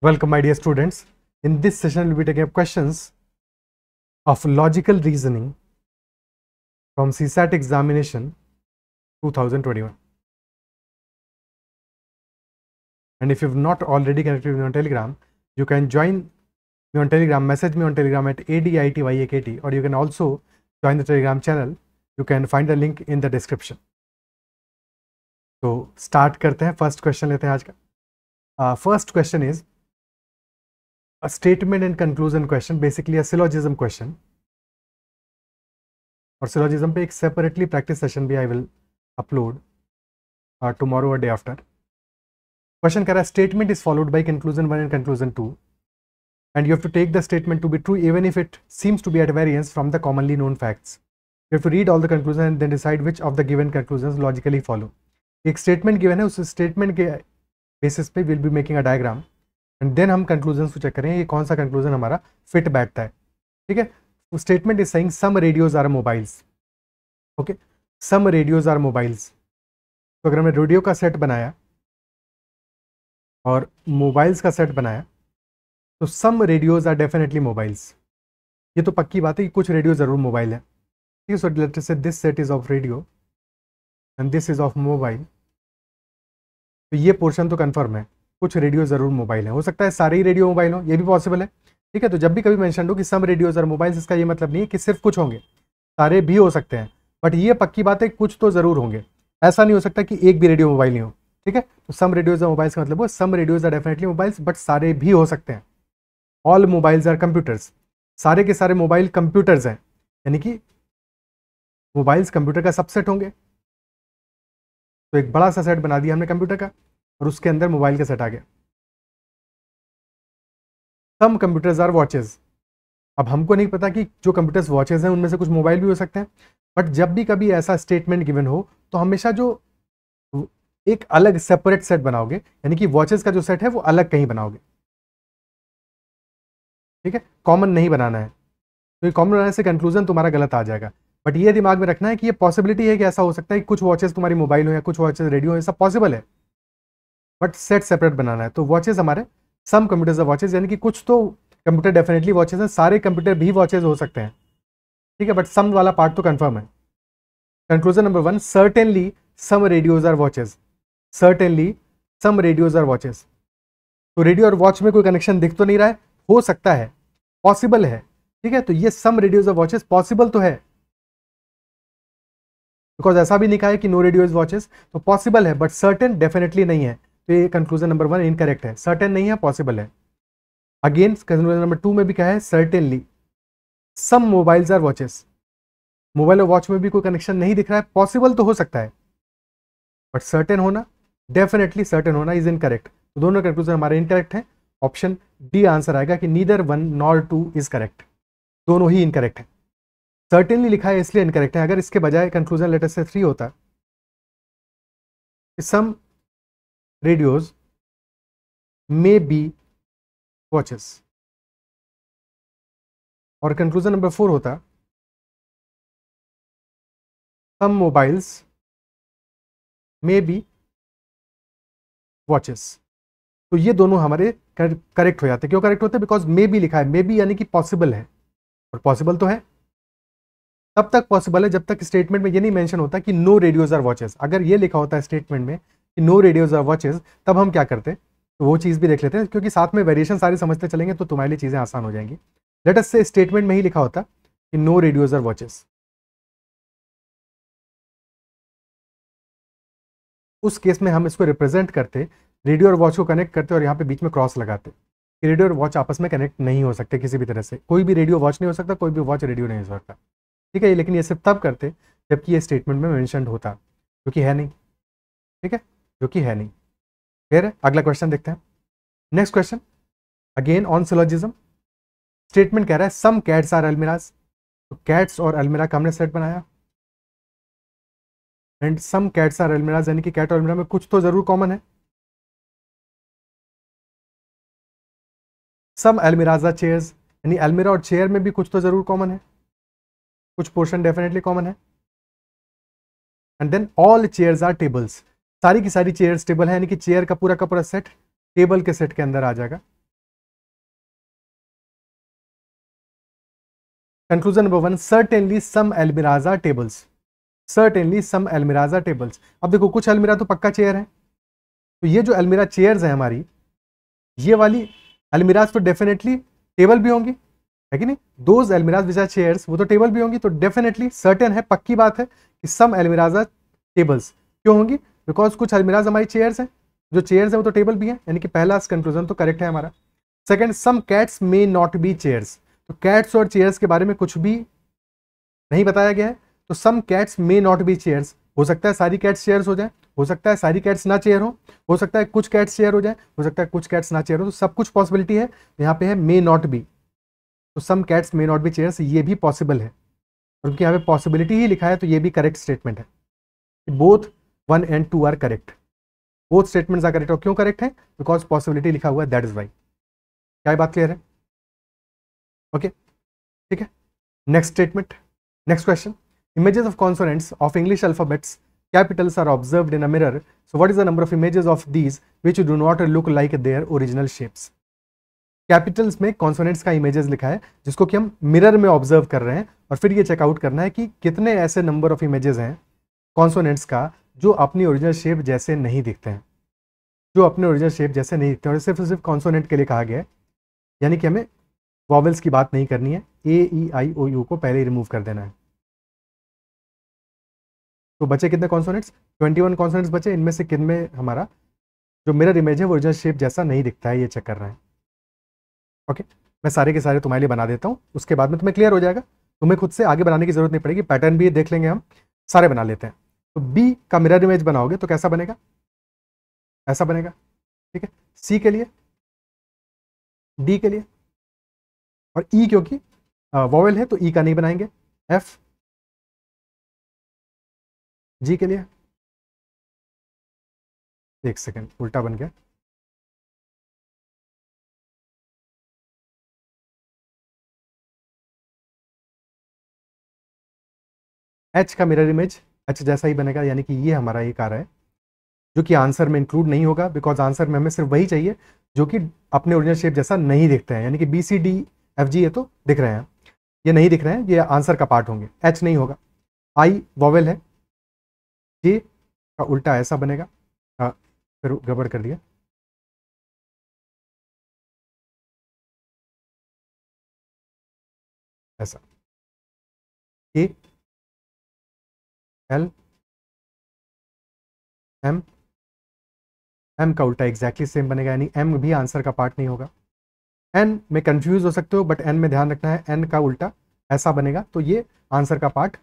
Welcome my dear students. In this session we'll be taking up questions of logical reasoning from CSAT examination 2021. And if you've not already connected with me on Telegram, you can join me on Telegram, message me on Telegram at ADITYAKT or you can also join the Telegram channel. You can find the link in the description. so start karte hain first question lete hain aaj ka uh, first question is a statement and conclusion question basically a syllogism question or syllogism pe ek separately practice session bhi i will upload uh, tomorrow or day after question kara statement is followed by conclusion 1 and conclusion 2 and you have to take the statement to be true even if it seems to be at variance from the commonly known facts you have to read all the conclusion and then decide which of the given conclusions logically follow ek statement given hai us statement basis pe we'll be making a diagram and then हम conclusion को check करें ये कौन सा conclusion हमारा fit बैठता है ठीक है statement is some some radios are mobiles okay some radios are mobiles तो अगर हमने रेडियो का सेट बनाया और मोबाइल्स का सेट बनाया तो some radios are definitely mobiles ये तो पक्की बात है कि कुछ रेडियो ज़रूर मोबाइल है ठीक है सो लेटर से this set is of radio and this is of mobile तो ये पोर्शन तो कन्फर्म है कुछ रेडियो ज़रूर मोबाइल है हो सकता है सारे ही रेडियो मोबाइल हो ये भी पॉसिबल है ठीक है तो जब भी कभी मैंशन हो कि सम रेडियोज और मोबाइल इसका ये मतलब नहीं है कि सिर्फ कुछ होंगे सारे भी हो सकते हैं बट ये पक्की बात है कुछ तो ज़रूर होंगे ऐसा नहीं हो सकता कि एक भी रेडियो मोबाइल नहीं हो ठीक है तो सम रेडियोज और मोबाइल्स का मतलब वो some radios are definitely mobiles but सारे भी हो सकते हैं ऑल मोबाइल्स आर कंप्यूटर्स सारे के सारे मोबाइल कंप्यूटर्स हैं यानी कि मोबाइल्स कंप्यूटर का सबसेट होंगे तो एक बड़ा सा सेट बना दिया हमने कंप्यूटर का और उसके अंदर मोबाइल का सेट आ गया सम कंप्यूटर्स आर वॉचेज अब हमको नहीं पता कि जो कंप्यूटर्स वॉचेज हैं उनमें से कुछ मोबाइल भी हो सकते हैं बट जब भी कभी ऐसा स्टेटमेंट गिवन हो तो हमेशा जो एक अलग सेपरेट सेट बनाओगे यानी कि वॉचेस का जो सेट है वो अलग कहीं बनाओगे ठीक है कॉमन नहीं बनाना है तो ये कॉमन बनाने से कंक्लूजन तुम्हारा गलत आ जाएगा बट ये दिमाग में रखना है कि ये पॉसिबिलिटी है कि ऐसा हो सकता है कि कुछ वॉचेस तुम्हारी मोबाइल हो या कुछ वॉचेस रेडियो हो सब पॉसिबल है बट सेट सेपरेट बनाना है तो वॉचेज हमारे सम कंप्यूटर्स वॉचेज यानी कि कुछ तो कंप्यूटर डेफिनेटली वॉचेज हैं सारे कंप्यूटर भी वॉचेज हो सकते हैं ठीक है बट सम वाला पार्ट तो कन्फर्म है conclusion number one certainly some radios are watches certainly some radios are watches तो रेडियो और वॉच में कोई कनेक्शन दिख तो नहीं रहा है हो सकता है पॉसिबल है ठीक है तो ये सम रेडियोज और वॉचेज पॉसिबल तो है बिकॉज ऐसा भी नहीं कहा है कि नो रेडियोज वॉचेज तो पॉसिबल है बट सर्टेन डेफिनेटली नहीं है तो ये कंक्लूजन नंबर वन इनकरेक्ट है सर्टेन नहीं है पॉसिबल है अगेन कंक्लूजन नंबर टू में भी क्या है certainly some mobiles are watches mobile और वॉच में भी कोई कनेक्शन नहीं दिख रहा है पॉसिबल तो हो सकता है बट सर्टेन होना डेफिनेटली सर्टेन होना इज इनकरेक्ट तो दोनों कंक्लूजन हमारे इनकरेक्ट है ऑप्शन डी आंसर आएगा कि neither one nor two is correct दोनों ही इनकरेक्ट है सर्टेनली लिखा है इसलिए इनकरेक्ट है अगर इसके बजाय कंक्लूजन लेटर से थ्री होता some radios may be watches और कंक्लूजन नंबर फोर होता some mobiles may be watches तो ये दोनों हमारे करेक्ट हो जाते क्यों करेक्ट होते बिकॉज मे बी लिखा है मे बी यानी कि पॉसिबल है और पॉसिबल तो है तब तक पॉसिबल है जब तक स्टेटमेंट में ये नहीं मेंशन होता कि नो रेडियोज आर वॉचेस अगर ये लिखा होता है स्टेटमेंट में कि नो रेडियोज आर वॉचेज तब हम क्या करते तो वो चीज़ भी देख लेते हैं क्योंकि साथ में वेरिएशन सारे समझते चलेंगे तो तुम्हारे लिए चीज़ें आसान हो जाएंगी लेटस से स्टेटमेंट में ही लिखा होता कि नो रेडियोज आर वॉचेस उस केस में हम इसको रिप्रेजेंट करते रेडियो और वॉच को कनेक्ट करते और यहाँ पे बीच में क्रॉस लगाते रेडियो और वॉच आपस में कनेक्ट नहीं हो सकते किसी भी तरह से कोई भी रेडियो वॉच नहीं हो सकता कोई भी वॉच रेडियो नहीं हो सकता ठीक है लेकिन ये सिर्फ तब करते जबकि ये स्टेटमेंट में मैंशन होता क्योंकि है नहीं ठीक है जो कि है नहीं फिर अगला क्वेश्चन देखते हैं next question again on syllogism statement कह रहा है सम कैट्स आर अलमिराज तो कैट्स और अलमिरा का हमने सेट बनाया and some cats are almirahs यानी कि कैट और अलमिरा में कुछ तो जरूर कॉमन है सम अलमिराजा चेयर्स यानी अलमिरा और चेयर में भी कुछ तो जरूर कॉमन है कुछ पोर्शन डेफिनेटली कॉमन है and then all chairs are tables सारी की सारी चेयर टेबल है यानी कि चेयर का पूरा का पूरा सेट टेबल के सेट के अंदर आ जाएगा conclusion number one certainly some almirahs tables certainly some almirahs tables अब देखो कुछ अलमिरा तो पक्का चेयर है तो ये जो अलमिरा चेयर्स है हमारी ये वाली अलमिराज तो डेफिनेटली टेबल भी होंगी है कि नहीं दोज अलमिराज विजा चेयर्स वो तो टेबल भी होंगी तो डेफिनेटली सर्टेन है पक्की बात है कि सम एलमिराजा टेबल्स क्यों होंगी बिकॉज कुछ अलमिराज हमारी चेयर्स हैं जो चेयर्स हैं वो तो टेबल भी हैं यानी कि पहला कंक्लूजन तो करेक्ट है हमारा second some cats may not be chairs तो कैट्स और चेयर्स के बारे में कुछ भी नहीं बताया गया है तो some cats may not be chairs हो सकता है सारी कैट्स चेयर्स हो जाए हो सकता है सारी कैट्स ना चेयर हो हो सकता है कुछ कैट्स चेयर हो जाए हो सकता है कुछ कैट्स ना चेयर हो तो सब कुछ पॉसिबिलिटी है यहाँ पे है मे नॉट बी तो some cats may not be chairs ये भी पॉसिबल है क्योंकि यहाँ पे पॉसिबिलिटी ही लिखा है तो ये भी करेक्ट स्टेटमेंट है both one and two are correct both statements are correct और क्यों करेक्ट है बिकॉज पॉसिबिलिटी लिखा हुआ है दैट इज वाई क्या बात क्लियर है ओके ठीक है next statement next question images of consonants of English alphabets capitals are observe in a mirror. So what is the number of images of these which do not look like their original shapes capitals में consonants का images लिखा है जिसको कि हम mirror में observe कर रहे हैं और फिर ये चेकआउट करना है कि कितने ऐसे नंबर ऑफ इमेजेस हैं कॉन्सोनेंट्स का जो अपनी ओरिजिनल शेप जैसे नहीं दिखते हैं जो अपने ओरिजिनल शेप जैसे नहीं दिखते हैं और सिर्फ सिर्फ कॉन्सोनेंट के लिए कहा गया है यानी कि हमें वॉवल्स की बात नहीं करनी है ए ई आई ओ यू को पहले ही रिमूव कर देना है तो बचे कितने कॉन्सोनेंट्स ट्वेंटी वन कॉन्सोनेंट्स बचे इनमें से किन में हमारा जो मिरर इमेज है वो ओरिजिनल शेप जैसा नहीं दिखता है ये चेक कर रहे हैं ओके मैं सारे के सारे तुम्हारे लिए बना देता हूँ उसके बाद में तुम्हें क्लियर हो जाएगा तुम्हें खुद से आगे बनाने की जरूरत नहीं पड़ेगी पैटर्न भी देख लेंगे हम सारे बना लेते हैं तो बी का मिरर इमेज बनाओगे तो कैसा बनेगा ऐसा बनेगा ठीक है सी के लिए डी के लिए और ई e क्योंकि वोवेल है तो ई e का नहीं बनाएंगे एफ जी के लिए एक सेकेंड उल्टा बन गया एच का मिरर इमेज अच्छा जैसा ही बनेगा यानी कि ये हमारा एक आ रहा है जो कि आंसर में इंक्लूड नहीं होगा बिकॉज आंसर में हमें सिर्फ वही चाहिए जो कि अपने ओरिजिनल शेप जैसा नहीं दिखते हैं यानी कि B C D F G ये तो दिख रहे हैं ये नहीं दिख रहे हैं ये आंसर का पार्ट होंगे एच नहीं होगा आई वॉवेल है जे का उल्टा ऐसा बनेगा हाँ फिर गड़बड़ कर दिया ऐसा एल एम एम का उल्टा एग्जैक्टली सेम बनेगा यानी एम भी आंसर का पार्ट नहीं होगा एन में कंफ्यूज हो सकते हो बट एन में ध्यान रखना है एन का उल्टा ऐसा बनेगा तो ये आंसर का पार्ट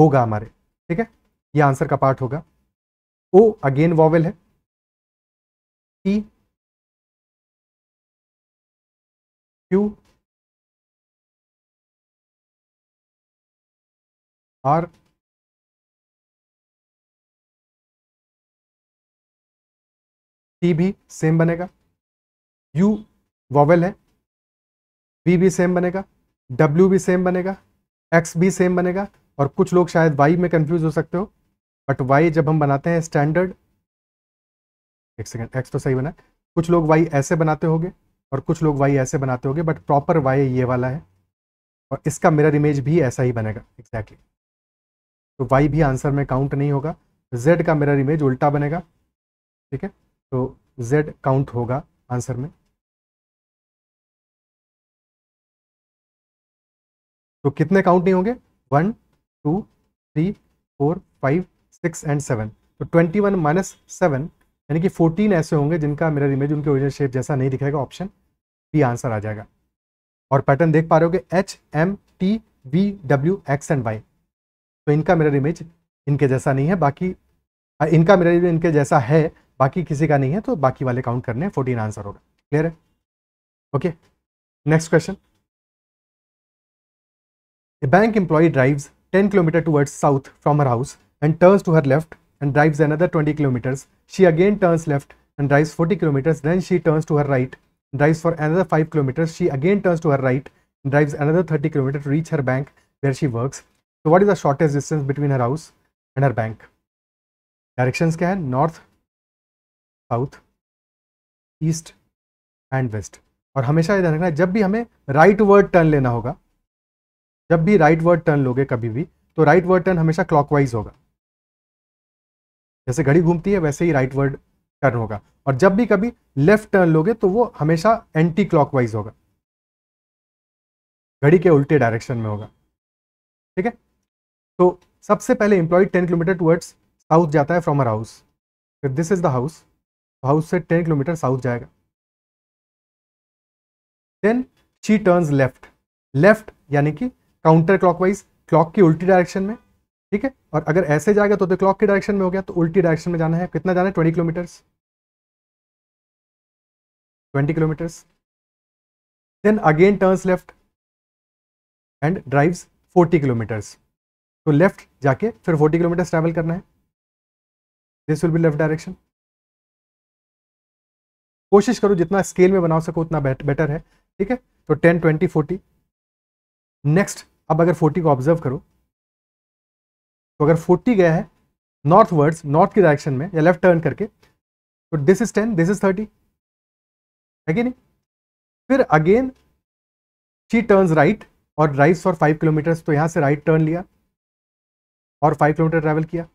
होगा हमारे ठीक है ये आंसर का पार्ट होगा ओ अगेन वॉवेल है टी क्यू आर टी भी सेम बनेगा यू वॉवल है वी भी सेम बनेगा डब्ल्यू भी सेम बनेगा एक्स भी सेम बनेगा और कुछ लोग शायद वाई में कंफ्यूज हो सकते हो बट वाई जब हम बनाते हैं स्टैंडर्ड एक सेकेंड एक्स तो सही बना कुछ लोग वाई ऐसे बनाते होंगे और कुछ लोग वाई ऐसे बनाते होंगे बट प्रॉपर वाई ये वाला है और इसका मिरर इमेज भी ऐसा ही बनेगा एग्जैक्टली exactly. तो वाई भी आंसर में काउंट नहीं होगा जेड का मिरर इमेज उल्टा बनेगा ठीक है तो z काउंट होगा आंसर में तो कितने काउंट नहीं होंगे one two three four five six and seven तो ट्वेंटी वन माइनस सेवन यानी कि फोर्टीन ऐसे होंगे जिनका मेरा इमेज उनके ओरिजिनल शेप जैसा नहीं दिखाएगा ऑप्शन बी आंसर आ जाएगा और पैटर्न देख पा रहे हो H M T V W X and Y तो इनका मेरा इमेज इनके जैसा नहीं है बाकी इनका मेरा इमेज इनके जैसा है बाकी किसी का नहीं है तो बाकी वाले काउंट करने हैं फोर्टीन आंसर होगा क्लियर है okay next question a bank employee drives ten kilometre towards south from her house and turns to her left and drives another twenty kilometres she again turns left and drives forty kilometres then she turns to her right drives for another five kilometres she again turns to her right drives another thirty kilometre to reach her bank where she work what is the shortest distance between her house and her bank direction क्या है north south east and west और हमेशा ध्यान रखना है जब भी हमें राइट वर्ड टर्न लेना होगा जब भी राइट वर्ड टर्न लोगे कभी भी तो राइट वर्ड टर्न हमेशा क्लॉकवाइज होगा जैसे घड़ी घूमती है वैसे ही राइट वर्ड टर्न होगा और जब भी कभी लेफ्ट टर्न लोगे तो वो हमेशा एंटी क्लॉकवाइज होगा घड़ी के उल्टे डायरेक्शन में होगा ठीक है तो सबसे पहले employee ten kilometre towards south जाता है from her house this is the house house से टेन किलोमीटर साउथ जाएगा then she turns left left यानी कि काउंटर क्लॉकवाइज क्लॉक की उल्टी डायरेक्शन में ठीक है और अगर ऐसे जाएगा तो, तो क्लॉक की डायरेक्शन में हो गया तो उल्टी डायरेक्शन में जाना है कितना जाना है twenty kilometres twenty kilometres then again turns left and drives forty kilometres तो लेफ्ट जाके फिर फोर्टी किलोमीटर्स ट्रेवल करना है this will be left direction कोशिश करो जितना स्केल में बना सको उतना बेटर है ठीक है तो टेन ट्वेंटी फोर्टी नेक्स्ट अब अगर फोर्टी को ऑब्जर्व करो तो अगर फोर्टी गया है नॉर्थ वर्ड्स नॉर्थ की डायरेक्शन में या लेफ्ट टर्न करके तो this is ten this is thirty है कि नहीं फिर अगेन शी टर्न राइट और राइट्स और फाइव किलोमीटर तो यहां से राइट टर्न लिया और फाइव किलोमीटर ट्रेवल किया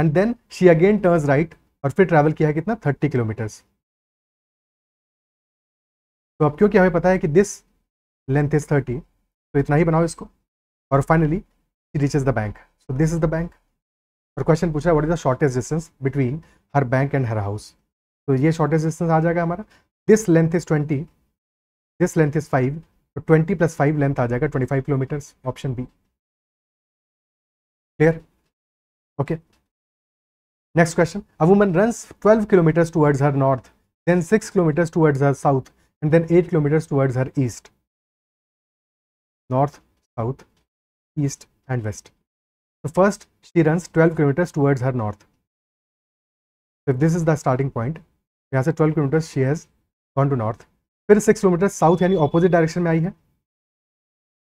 and then she again turn right और फिर ट्रैवल किया है कितना थर्टी किलोमीटर्स तो अब क्योंकि हमें पता है कि दिस लेंथ इज थर्टी तो इतना ही बनाओ इसको और finally reach is the bank so this is the bank और क्वेश्चन पूछा what is the shortest distance between her bank and her house तो ये शॉर्टेस्ट डिस्टेंस आ जाएगा हमारा this length is twenty this length is five तो twenty plus five length आ जाएगा twenty five kilometre option B clear okay next question a woman runs twelve kilometres towards her north then six kilometres towards her south and then 8 kilometers towards her east north south east and west so first she runs 12 kilometers towards her north so if this is the starting point we have 12 kilometers she has gone to north then 6 kilometers south any opposite direction mein aayi hai.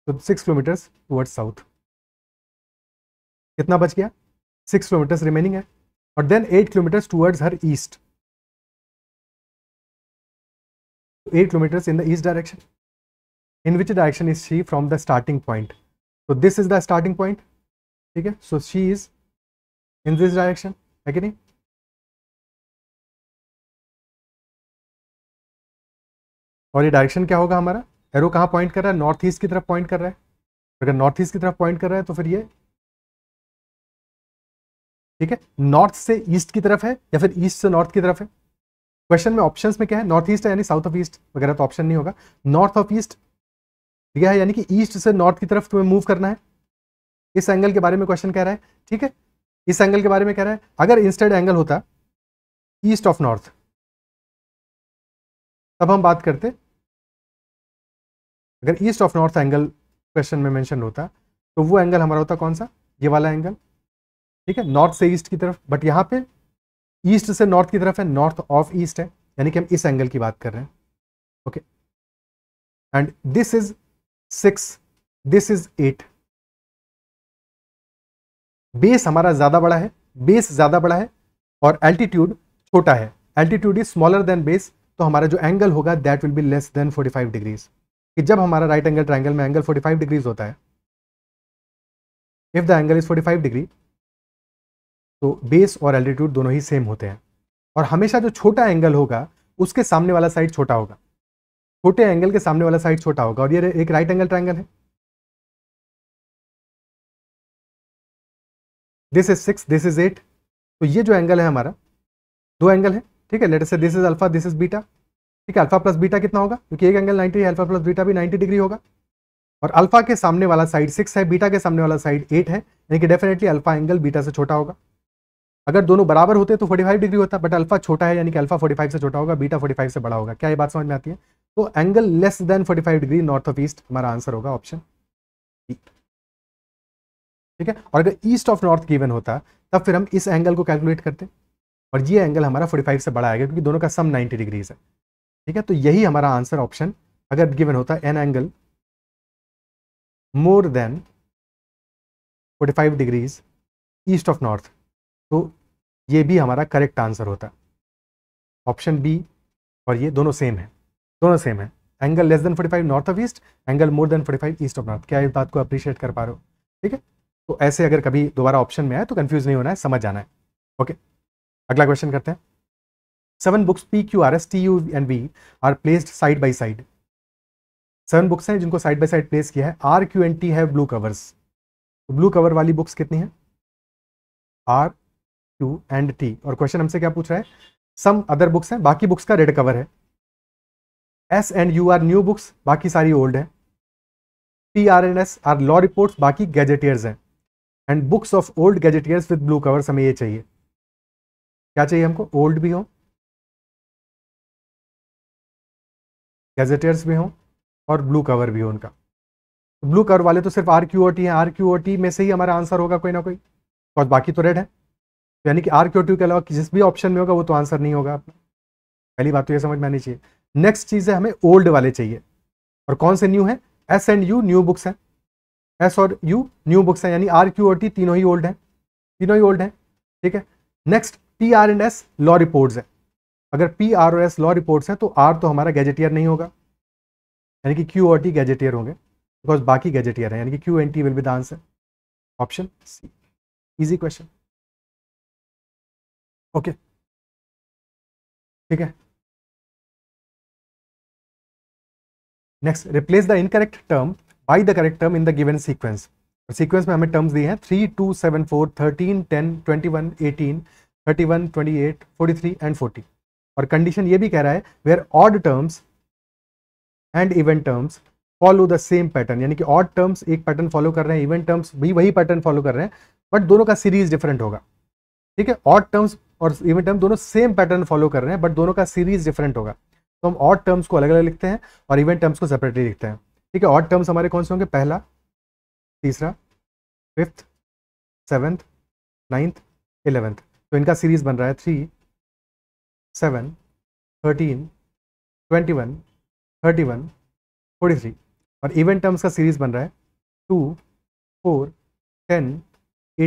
so 6 kilometers towards south kitna bach gaya 6 kilometers remaining hai. and then 8 kilometers towards her east 8 kilometers in the east direction. In which direction is she from the starting point? So this is the starting point. Okay, so she is in this direction. Okay, और ये direction क्या होगा हमारा arrow कहाँ point कर रहा है north east की तरफ पॉइंट कर रहा है अगर नॉर्थ ईस्ट की तरफ पॉइंट कर रहा है तो फिर ये ठीक है नॉर्थ से ईस्ट की तरफ है या फिर ईस्ट से नॉर्थ की तरफ है क्वेश्चन में ऑप्शंस में क्या है नॉर्थ ईस्ट है यानी साउथ ऑफ ईस्ट वगैरह तो ऑप्शन नहीं होगा नॉर्थ ऑफ ईस्ट दिया है यानी कि ईस्ट से नॉर्थ की तरफ तुम्हें मूव करना है इस एंगल के बारे में क्वेश्चन कह रहा है ठीक है इस एंगल के बारे में कह रहा है अगर इंस्टेड एंगल होता ईस्ट ऑफ नॉर्थ तब हम बात करते अगर east of north angle question में मेंशन होता तो वो एंगल हमारा होता कौन सा ये वाला एंगल ठीक है नॉर्थ से ईस्ट की तरफ बट यहाँ पे ईस्ट से नॉर्थ की तरफ है नॉर्थ ऑफ ईस्ट है यानी कि हम इस एंगल की बात कर रहे हैं okay and this is six this is eight base हमारा ज़्यादा बड़ा है बेस ज़्यादा बड़ा है और एल्टीट्यूड छोटा है altitude is smaller than base तो हमारा जो एंगल होगा that will be less than 45 degrees कि जब हमारा राइट एंगल ट्राइंगल में एंगल 45 डिग्रीज होता है if the angle is 45 degree तो बेस और एल्टीट्यूड दोनों ही सेम होते हैं और हमेशा जो छोटा एंगल होगा उसके सामने वाला साइड छोटा होगा छोटे एंगल के सामने वाला साइड छोटा होगा और ये एक राइट एंगल ट्राइंगल है this is six this is eight तो ये जो एंगल है हमारा दो एंगल है ठीक है लेटर से this is alpha this is beta ठीक है अल्फा प्लस बीटा कितना होगा क्योंकि एक एंगल नाइनटी है अल्फा प्लस बीटा भी नाइन्टी डिग्री होगा और अल्फा के सामने वाला साइड सिक्स है बीटा के सामने वाला साइड एट है यानी कि डेफिनेटली अल्फा एंगल बीटा से छोटा होगा अगर दोनों बराबर होते तो 45 डिग्री होता बट अल्फा छोटा है यानी कि अल्फा 45 से छोटा होगा बीटा 45 से बड़ा होगा क्या ये बात समझ में आती है तो angle less than 45 degree north of east हमारा आंसर होगा ऑप्शन ठीक है और अगर ईस्ट ऑफ नॉर्थ गिवन होता तब फिर हम इस एंगल को कैलकुलेट करते और ये एंगल हमारा 45 से बड़ा आएगा क्योंकि दोनों का सम नाइन्टी डिग्रीज है ठीक है तो यही हमारा आंसर ऑप्शन अगर गिवन होता an angle more than forty degrees east of north तो ये भी हमारा करेक्ट आंसर होता ऑप्शन बी और ये दोनों सेम है दोनों सेम है angle less than 45 north of east angle more than 45 east of north क्या इस बात को अप्रिशिएट कर पा रहे हो ठीक है तो ऐसे अगर कभी दोबारा ऑप्शन में आए तो कंफ्यूज नहीं होना है समझ जाना है ओके अगला क्वेश्चन करते हैं seven books P Q R S T U and V are placed side by side seven books हैं जिनको साइड बाई साइड प्लेस किया है आर क्यू एंड टी है ब्लू कवर्स ब्लू कवर वाली books कितनी है आर टू एंड टी और question हमसे क्या पूछ रहा है सम अदर बुक्स हैं बाकी बुक्स का रेड कवर है S and U are new books बाकी सारी ओल्ड हैं T R and S are law reports बाकी गैजेटियर्स हैं and books of old gazetteers with blue cover हमें ये चाहिए क्या चाहिए हमको ओल्ड भी हो गैजेटियर्स भी हों और ब्लू कवर भी हो उनका ब्लू कवर वाले तो सिर्फ आर क्यू ओ टी है आर क्यू ओ टी में से ही हमारा आंसर होगा कोई ना कोई और बाकी तो रेड है यानी कि आर क्यू टू के अलावा जिस भी ऑप्शन में होगा वो तो आंसर नहीं होगा आपका पहली बात तो ये समझ में आनी चाहिए नेक्स्ट चीज़ है हमें ओल्ड वाले चाहिए और कौन से न्यू है S and U new books हैं एस और यू न्यू बुक्स हैं यानी आर क्यू और टी तीनों ही ओल्ड हैं तीनों ही ओल्ड हैं ठीक है next P R and S law reports है अगर पी आर और एस लॉ रिपोर्ट्स हैं तो आर तो हमारा गैजेटियर नहीं होगा यानी कि क्यू और टी गैजेटियर होंगे बिकॉज बाकी गैजेटियर है यानी कि Q and T will be the answer option C easy question okay ठीक है next replace the incorrect term by the correct term in the given sequence sequence में हमें टर्म्स दिए हैं three two seven four thirteen ten twenty one eighteen thirty one twenty eight forty three and forty और condition ये भी कह रहा है where odd terms and even terms follow the same pattern यानी कि ऑड टर्म्स एक पैटर्न फॉलो कर रहे हैं इवेंट टर्म्स भी वही पैटर्न फॉलो कर रहे हैं बट दोनों का सीरीज डिफरेंट होगा ठीक है ऑड टर्म्स और इवन टर्म दोनों सेम पैटर्न फॉलो कर रहे हैं बट दोनों का सीरीज डिफरेंट होगा तो हम ऑड टर्म्स को अलग अलग लिखते हैं और इवन टर्म्स को सेपरेटली लिखते हैं ठीक है ऑड टर्म्स हमारे कौन से होंगे पहला तीसरा फिफ्थ सेवन्थ नाइन्थ इलेवेंथ तो इनका सीरीज बन रहा है three seven thirteen twenty one thirty one forty three और इवन टर्म्स का सीरीज बन रहा है two four ten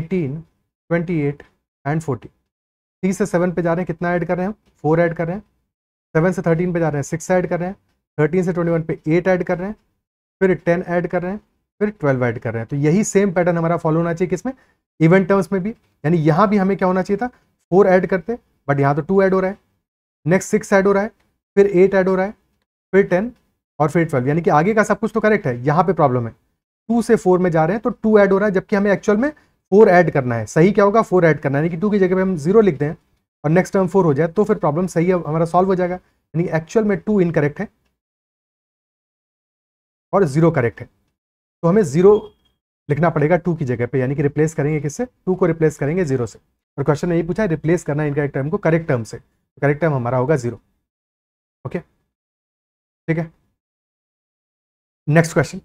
eighteen twenty eight and forty three से सेवन पे जा रहे हैं कितना ऐड कर रहे हैं फोर ऐड कर रहे हैं सेवन से थर्टीन पे जा रहे हैं सिक्स ऐड कर रहे हैं थर्टीन से ट्वेंटी वन पे एट ऐड कर रहे हैं फिर टेन ऐड कर रहे हैं फिर ट्वेल्व ऐड कर रहे हैं तो यही सेम पैटर्न हमारा फॉलो होना चाहिए किसमें इवेंट टर्म्स में भी यानी यहाँ भी हमें क्या होना चाहिए था फोर ऐड करते बट यहाँ तो टू ऐड हो रहा है नेक्स्ट सिक्स ऐड हो रहा है फिर एट ऐड हो रहा है फिर टेन और फिर ट्वेल्व यानी कि आगे का सब कुछ तो करेक्ट है यहाँ पे प्रॉब्लम है टू से फोर में जा रहे हैं तो टू ऐड हो रहा है जबकि हमें एक्चुअल में फोर ऐड करना है सही क्या होगा फोर ऐड करना है यानी कि टू की जगह पे हम जीरो लिख दें और नेक्स्ट टर्म फोर हो जाए तो फिर प्रॉब्लम सही है हमारा सॉल्व हो जाएगा यानी एक्चुअल में टू इनकरेक्ट है और जीरो करेक्ट है तो हमें जीरो लिखना पड़ेगा टू की जगह पे यानी कि रिप्लेस करेंगे किससे टू को रिप्लेस करेंगे जीरो से और क्वेश्चन ने ये पूछा रिप्लेस करना इनकरेक्ट टर्म को करेक्ट टर्म से करेक्ट तो टर्म हमारा होगा जीरो ओके ठीक है next question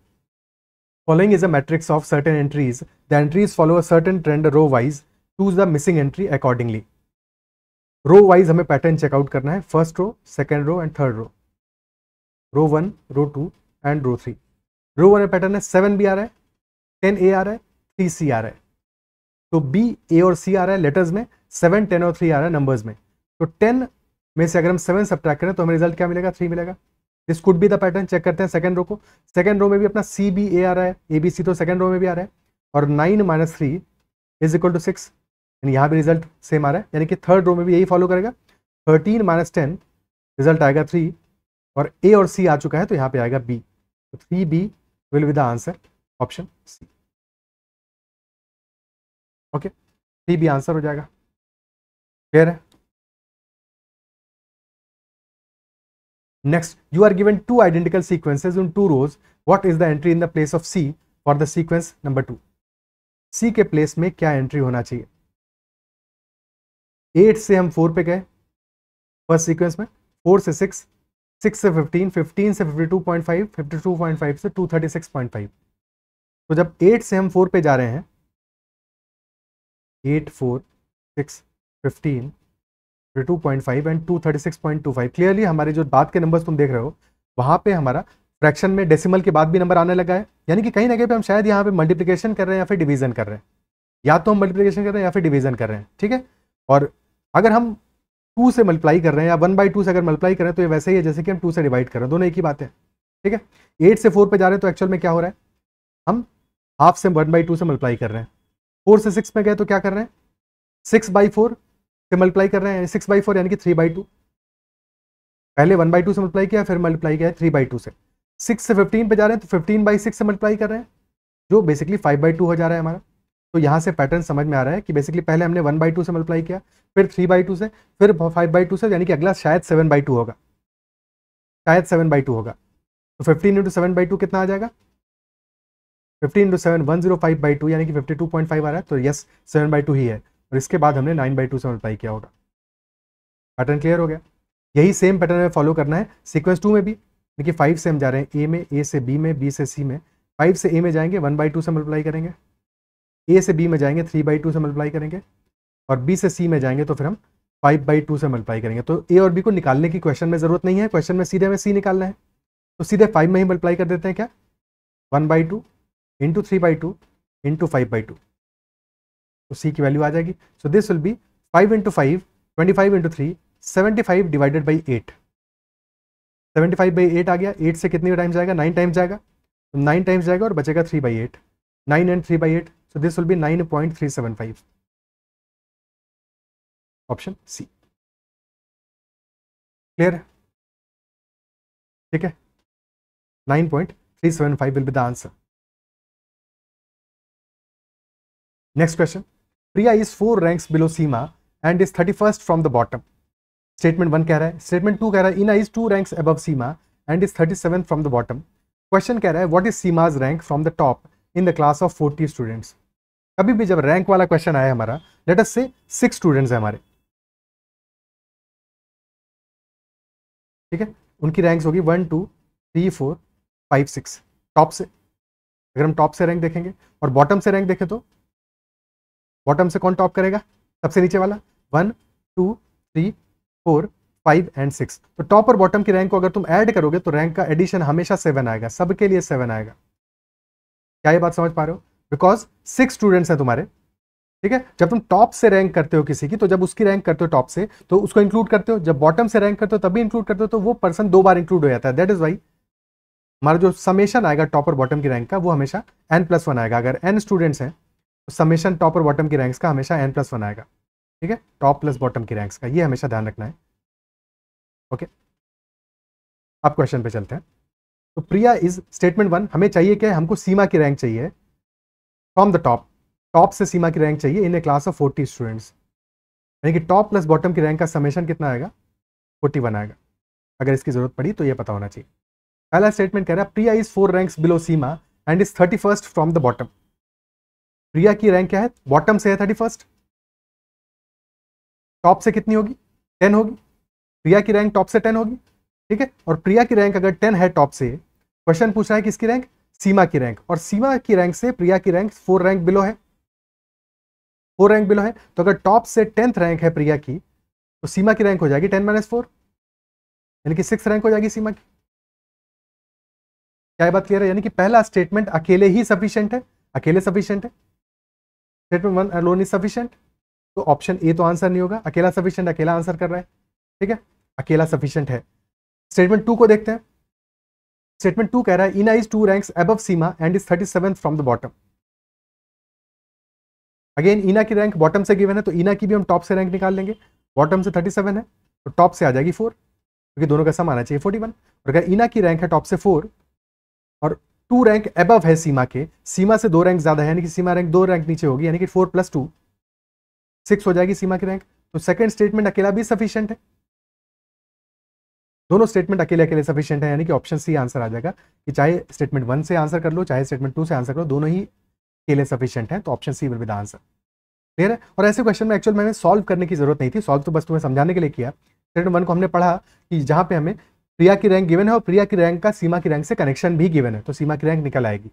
Following is a matrix of certain entries. The entries follow a certain trend row wise. Choose the missing entry accordingly. Row wise हमें pattern check out करना है first row second row and third row row one row two and row three row one में pattern है seven B आ रहा है ten ए आ रहा है थ्री सी आ रहा है तो बी ए और सी आ रहा है लेटर्स में सेवन टेन और थ्री आ रहा है नंबर्स में तो टेन में से अगर हम सेवन सब्ट्रैक्ट करें तो हमें रिजल्ट क्या मिलेगा थ्री मिलेगा this could be the pattern check करते हैं सेकंड रो को सेकंड रो में भी अपना सी बी ए आ रहा है ए बी सी तो सेकंड रो में भी आ रहा है और nine minus three is equal to six यानी यहाँ भी रिजल्ट सेम आ रहा है यानी कि थर्ड रो में भी यही फॉलो करेगा थर्टीन माइनस टेन रिजल्ट आएगा थ्री और ए और सी आ चुका है तो यहाँ पे आएगा बी तो three B will be the answer option C okay three B answer हो जाएगा क्लियर है Next, you are given two identical sequences in two rows. What is the entry in the place of C for the sequence number two C के place में क्या entry होना चाहिए eight से हम फोर पे गए फर्स्ट सीक्वेंस में फोर से सिक्स सिक्स से फिफ्टीन फिफ्टीन से fifty two point five fifty two point five से two thirty six point five तो जब एट से हम फोर पे जा रहे हैं eight four six fifteen two point five and two thirty six point two five clearly हमारे जो बात के नंबर्स तुम देख रहे हो वहां पे हमारा फ्रैक्शन में डेसिमल के बाद भी नंबर आने लगा है यानी कि कहीं ना कहीं पे हम शायद यहाँ पे मल्टीप्लिकेशन कर रहे हैं या फिर डिवीजन कर रहे हैं या तो हम मल्टीप्लिकेशन कर रहे हैं या फिर डिवीजन कर रहे हैं ठीक है और अगर हम टू से मल्टीप्लाई कर रहे हैं या वन बाई टू से अगर मल्टीप्लाई करें तो ये वैसे ही है जैसे कि हम टू से डिवाइड कर रहे हैं दोनों एक ही बात है ठीक है एट से फोर पर जा रहे हैं तो एक्चुअल में क्या हो रहा है हम हाफ से वन बाई टू से मल्टीप्लाई कर रहे हैं फोर से सिक्स में गए तो क्या कर रहे हैं सिक्स बाई फोर से मल्टीप्लाई कर रहे हैं सिक्स बाई फोर यानी कि थ्री बाई टू पहले वन बाई टू से मल्टीप्लाई किया फिर मल्टीप्लाई किया थ्री बाई टू से सिक्स से फिफ्टीन पे जा रहे हैं तो फिफ्टीन बाई सिक्स से मल्टीप्लाई कर रहे हैं जो बेसिकली फाइव बाई टू हो जा रहा है हमारा तो यहाँ से पैटर्न समझ में आ रहा है कि बेसिकली पहले हमने वन बाई टू से मल्टीप्लाई किया फिर थ्री बाई टू से फिर फाइव बाई टू से यानी कि अगला शायद सेवन बाई टू होगा शायद सेवन बाई टू होगा तो fifteen into seven by two कितना आ जाएगा fifteen into seven one zero five by two यानी कि फिफ्टी टू पॉइंट फाइव आ रहा है तो यस सेवन बाई टू ही है और इसके बाद हमने नाइन बाई टू से मल्टीप्लाई किया होगा पैटर्न क्लियर हो गया यही सेम पैटर्न हमें फॉलो करना है सीक्वेंस टू में भी देखिए फाइव से हम जा रहे हैं ए में ए से बी में बी से सी में फाइव से ए में जाएंगे वन बाई टू से मल्टीप्लाई करेंगे ए से बी में जाएंगे थ्री बाई टू से मल्टीप्लाई करेंगे और बी से सी में जाएंगे तो फिर हम फाइव बाई टू से मल्टीप्लाई करेंगे तो ए और बी को निकालने की क्वेश्चन में ज़रूरत नहीं है क्वेश्चन में सीधे हमें सी निकालना है तो सीधे फाइव में ही मल्टीप्लाई कर देते हैं क्या one by two into three by two into five by two तो सी की वैल्यू आ जाएगी so this will be five into five twenty five into three seventy five divided by eight seventy five by eight आ गया eight से कितने times जाएगा nine times जाएगा तो नाइन टाइम्स जाएगा और बचेगा three by eight nine and three by eight so this will be nine point three seven five option C clear है ठीक है nine point three seven five will be the answer next question Priya is four ranks below Seema and is thirty first from the bottom statement one कह रहा है statement two कह रहा है Ina is two ranks above Seema and is thirty seven from the bottom question कह रहा है what is Seema's rank from the top in the class of forty students कभी भी जब रैंक वाला क्वेश्चन आया हमारा लेट अस से सिक्स स्टूडेंट्स हैं हमारे ठीक है उनकी रैंक्स होगी one two three four five six top से अगर हम टॉप से रैंक देखेंगे और बॉटम से रैंक देखें तो बॉटम से कौन टॉप करेगा सबसे नीचे वाला one two three four five and six तो टॉप और बॉटम की रैंक को अगर तुम ऐड करोगे तो रैंक का एडिशन हमेशा सेवन आएगा सबके लिए सेवन आएगा क्या ये बात समझ पा रहे हो बिकॉज सिक्स स्टूडेंट्स हैं तुम्हारे ठीक है जब तुम टॉप से रैंक करते हो किसी की तो जब उसकी रैंक करते हो टॉप से तो उसको इंक्लूड करते हो जब बॉटम से रैंक करते हो तभी इंक्लूड करते हो तो वो पर्सन दो बार इंक्लूड हो जाता है दैट इज वाई हमारा जो समेशन आएगा टॉप और बॉटम की रैंक का वो हमेशा एन प्लस वन आएगा अगर एन स्टूडेंट्स हैं समेशन टॉप और बॉटम की रैंक्स का हमेशा एन प्लस वन आएगा ठीक है टॉप प्लस बॉटम की रैंक्स का ये हमेशा ध्यान रखना है ओके अब क्वेश्चन पे चलते हैं तो प्रिया इज स्टेटमेंट वन हमें चाहिए क्या हमको सीमा की रैंक चाहिए फ्रॉम द टॉप टॉप से सीमा की रैंक चाहिए in a class of forty students यानी कि टॉप प्लस बॉटम की रैंक का समेशन कितना आएगा फोर्टी वन आएगा अगर इसकी जरूरत पड़ी तो यह पता होना चाहिए पहला स्टेटमेंट कह रहा है Priya is four ranks below Seema and is thirty first from the bottom Priya की रैंक क्या है बॉटम से है थर्टी फर्स्ट टॉप से कितनी होगी टेन होगी प्रिया की रैंक टॉप से टेन होगी ठीक है और प्रिया की रैंक अगर टेन है टॉप से क्वेश्चन पूछ रहा है किसकी रैंक सीमा की रैंक और सीमा की रैंक से प्रिया की रैंक फोर रैंक बिलो है फोर रैंक बिलो है तो अगर टॉप से टेंथ रैंक है प्रिया की तो सीमा की रैंक हो जाएगी टेन माइनस फोर यानी कि सिक्स रैंक हो जाएगी सीमा की क्या बात क्लियर है यानी कि पहला स्टेटमेंट अकेले ही सफिशियंट है अकेले सफिशियंट है statement one alone is sufficient तो ऑप्शन ए तो आंसर नहीं होगा अकेला सफिशियंट अकेला आंसर कर रहा है ठीक है अकेला सफिशियंट है स्टेटमेंट टू को देखते हैं स्टेटमेंट टू कह रहा है Ina is two ranks above Seema and is thirty seven from the bottom again Ina की रैंक बॉटम से गिवन है तो इना की भी हम टॉप से रैंक निकाल लेंगे बॉटम से थर्टी सेवन है तो टॉप से आ जाएगी फोर क्योंकि तो दोनों का सम आना चाहिए फोर्टी वन और अगर इना की रैंक है टॉप से फोर और टू रैंक अब है सीमा के सीमा से दो रैंक ज्यादा है यानी कि सीमा रैंक दो रैंक नीचे होगी यानी कि फोर प्लस टू सिक्स हो जाएगी सीमा की रैंक तो सेकंड स्टेटमेंट अकेला भी सफिशियंट है दोनों स्टेटमेंट अकेले अकेले सफिशियंट है यानी कि ऑप्शन सी आंसर आ जाएगा कि चाहे स्टेटमेंट वन से आंसर कर लो चाहे स्टेटमेंट टू से आंसर करो दोनों ही अकेले सफिशियंट है तो option C will be the answer clear है और ऐसे क्वेश्चन में एक्चुअल मैंने सॉल्व करने की जरूरत नहीं थी सॉल्व तो बस तुम्हें समझाने के लिए किया स्टेटमेंट वन को हमने पढ़ा कि जहां पर हमें प्रिया की रैंक गिवन है और प्रिया की रैंक का सीमा की रैंक से कनेक्शन भी गिवन है तो सीमा की रैंक निकल आएगी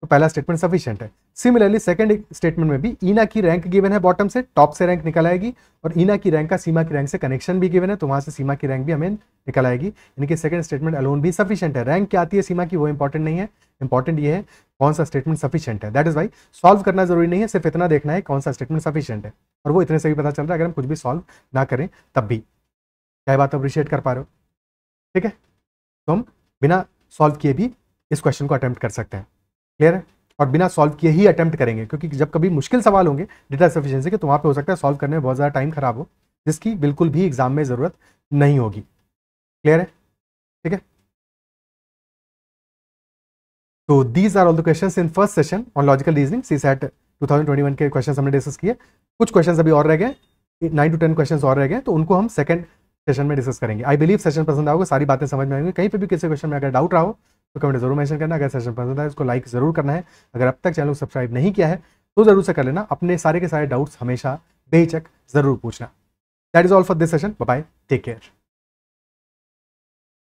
तो पहला स्टेटमेंट सफिशियंट है सिमिलरली सेकंड स्टेटमेंट में भी ईना की रैंक गिवन है बॉटम से टॉप से रैंक निकल आएगी और ईना की रैंक का सीमा की रैंक से कनेक्शन भी गिवन है तो वहां से सीमा की रैंक भी हमें निकल आएगी यानी कि सेकंड स्टेटमेंट अलोन भी सफिशियंट है रैंक क्या आती है सीमा की वो इंपॉर्टेंट नहीं है इंपॉर्टेंट ये है कौन सा स्टेटमेंट सफिशियंट है दैट इज वाई सॉल्व करना जरूरी नहीं है सिर्फ इतना देखना है कौन सा स्टेटमेंट सफिशियंट है और वो इतने से भी पता चल रहा है अगर हम कुछ भी सॉल्व ना करें तब भी क्या बात अप्रिशिएट कर पा रहे हो ठीक है तो हम बिना सॉल्व किए भी इस क्वेश्चन को अटैम्प्ट कर सकते हैं क्लियर है और बिना सॉल्व किए ही अटैम्प्ट करेंगे क्योंकि जब कभी मुश्किल सवाल होंगे डेटा सफिशियंसी के तो वहाँ पर हो सकता है सॉल्व करने में बहुत ज़्यादा टाइम खराब हो जिसकी बिल्कुल भी एग्जाम में ज़रूरत नहीं होगी क्लियर है ठीक है तो these are all the question in first session on logical reasoning C set two के क्वेश्चन हमने डिस्कस किए कुछ क्वेश्चन अभी और रह गए नाइन टू टेन क्वेश्चन और रह गए तो उनको हम सेकंड सेशन में डिस्कस करेंगे आई बिलीव सेशन पसंद आओगे सारी बातें समझ में आएंगी कहीं पर भी किसी क्वेश्चन में अगर डाउट रहा हो तो कमेंट जरूर मैंशन करना अगर सेशन पसंद आए उसको लाइक जरूर करना है अगर अब तक चैनल को सब्सक्राइब नहीं किया है तो जरूर से कर लेना अपने सारे के सारे डाउट्स हमेशा बेचक जरूर पूछना that is all for this session bye take care